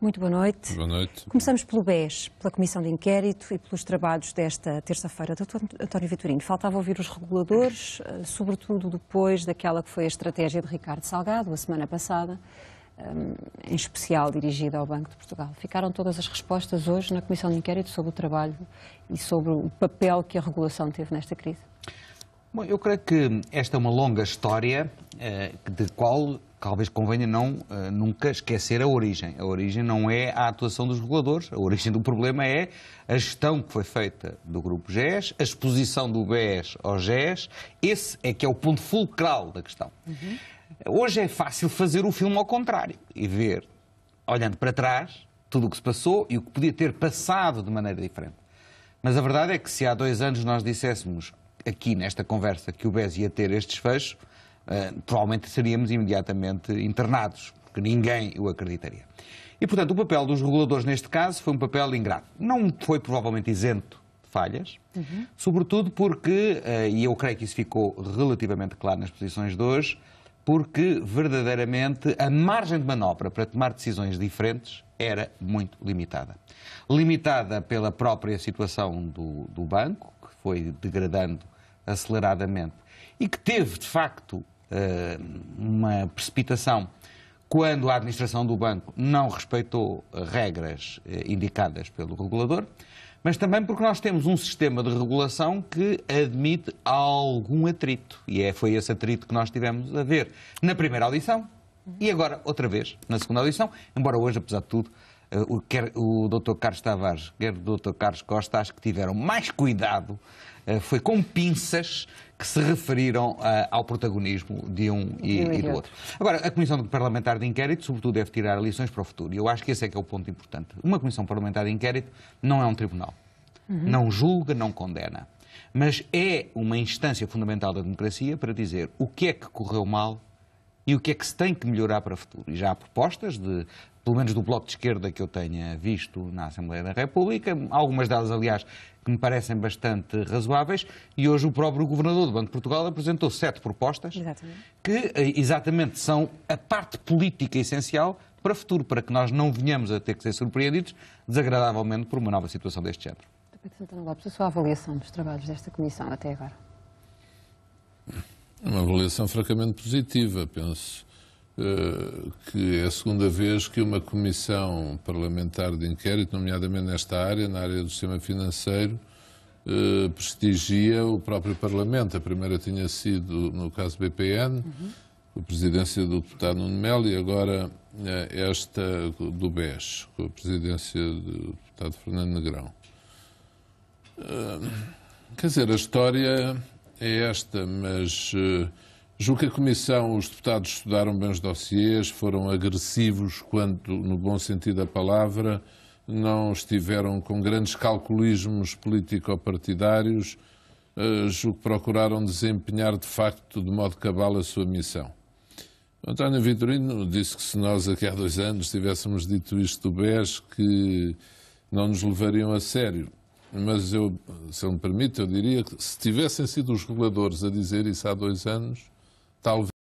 Muito boa noite. Boa noite. Começamos pelo BES, pela Comissão de Inquérito e pelos trabalhos desta terça-feira. Doutor António Vitorino, faltava ouvir os reguladores, eh, sobretudo depois daquela que foi a estratégia de Ricardo Salgado, a semana passada, eh, em especial dirigida ao Banco de Portugal. Ficaram todas as respostas hoje na Comissão de Inquérito sobre o trabalho e sobre o papel que a regulação teve nesta crise? Bom, eu creio que esta é uma longa história eh, de qual talvez convenha não eh, nunca esquecer a origem. A origem não é a atuação dos reguladores, a origem do problema é a gestão que foi feita do grupo GES, a exposição do BES ao GES, esse é que é o ponto fulcral da questão. Uhum. Hoje é fácil fazer o filme ao contrário e ver, olhando para trás, tudo o que se passou e o que podia ter passado de maneira diferente. Mas a verdade é que se há dois anos nós disséssemos aqui nesta conversa que o BES ia ter este desfecho, eh, provavelmente seríamos imediatamente internados, porque ninguém o acreditaria. E, portanto, o papel dos reguladores neste caso foi um papel ingrato. Não foi provavelmente isento de falhas, uhum. sobretudo porque, eh, e eu creio que isso ficou relativamente claro nas posições de hoje, porque verdadeiramente a margem de manobra para tomar decisões diferentes era muito limitada. Limitada pela própria situação do, do banco, que foi degradando aceleradamente e que teve, de facto, eh, uma precipitação quando a administração do banco não respeitou regras eh, indicadas pelo regulador, mas também porque nós temos um sistema de regulação que admite algum atrito. E é, foi esse atrito que nós tivemos a ver na primeira audição e agora, outra vez, na segunda audição, embora hoje, apesar de tudo, eh, quer o Dr. Carlos Tavares, quer o Dr. Carlos Costa, acho que tiveram mais cuidado eh, foi com pinças que se referiram eh, ao protagonismo de um e, e, do outro. Agora, a Comissão Parlamentar de Inquérito, sobretudo, deve tirar lições para o futuro. E eu acho que esse é que é o ponto importante. Uma Comissão Parlamentar de Inquérito não é um tribunal. Uhum. Não julga, não condena. Mas é uma instância fundamental da democracia para dizer o que é que correu mal e o que é que se tem que melhorar para o futuro. E já há propostas de pelo menos do Bloco de Esquerda que eu tenha visto na Assembleia da República, algumas delas, aliás, que me parecem bastante razoáveis, e hoje o próprio Governador do Banco de Portugal apresentou sete propostas exatamente. que eh, exatamente são a parte política essencial para o futuro, para que nós não venhamos a ter que ser surpreendidos desagradavelmente por uma nova situação deste género. Santana Lopes, a sua avaliação dos trabalhos desta Comissão até agora? É uma avaliação francamente positiva, penso uh, que é a segunda vez que uma comissão parlamentar de inquérito, nomeadamente nesta área, na área do sistema financeiro, uh, prestigia o próprio Parlamento. A primeira tinha sido no caso BPN, uhum. com a presidência do deputado Nuno Melo, e agora uh, esta do BES, com a presidência do deputado Fernando Negrão. Quer dizer, a história é esta, mas uh, julgo que a Comissão, os deputados estudaram bem os dossiês, foram agressivos quanto, no bom sentido da palavra, não estiveram com grandes calculismos político-partidários, uh, julgo que procuraram desempenhar de facto de modo cabal a sua missão. António Vitorino disse que se nós aqui há dois anos tivéssemos dito isto do BES, que não nos levariam a sério. Mas eu, se ele me permite, eu diria que se tivessem sido os reguladores a dizer isso há dois anos, talvez.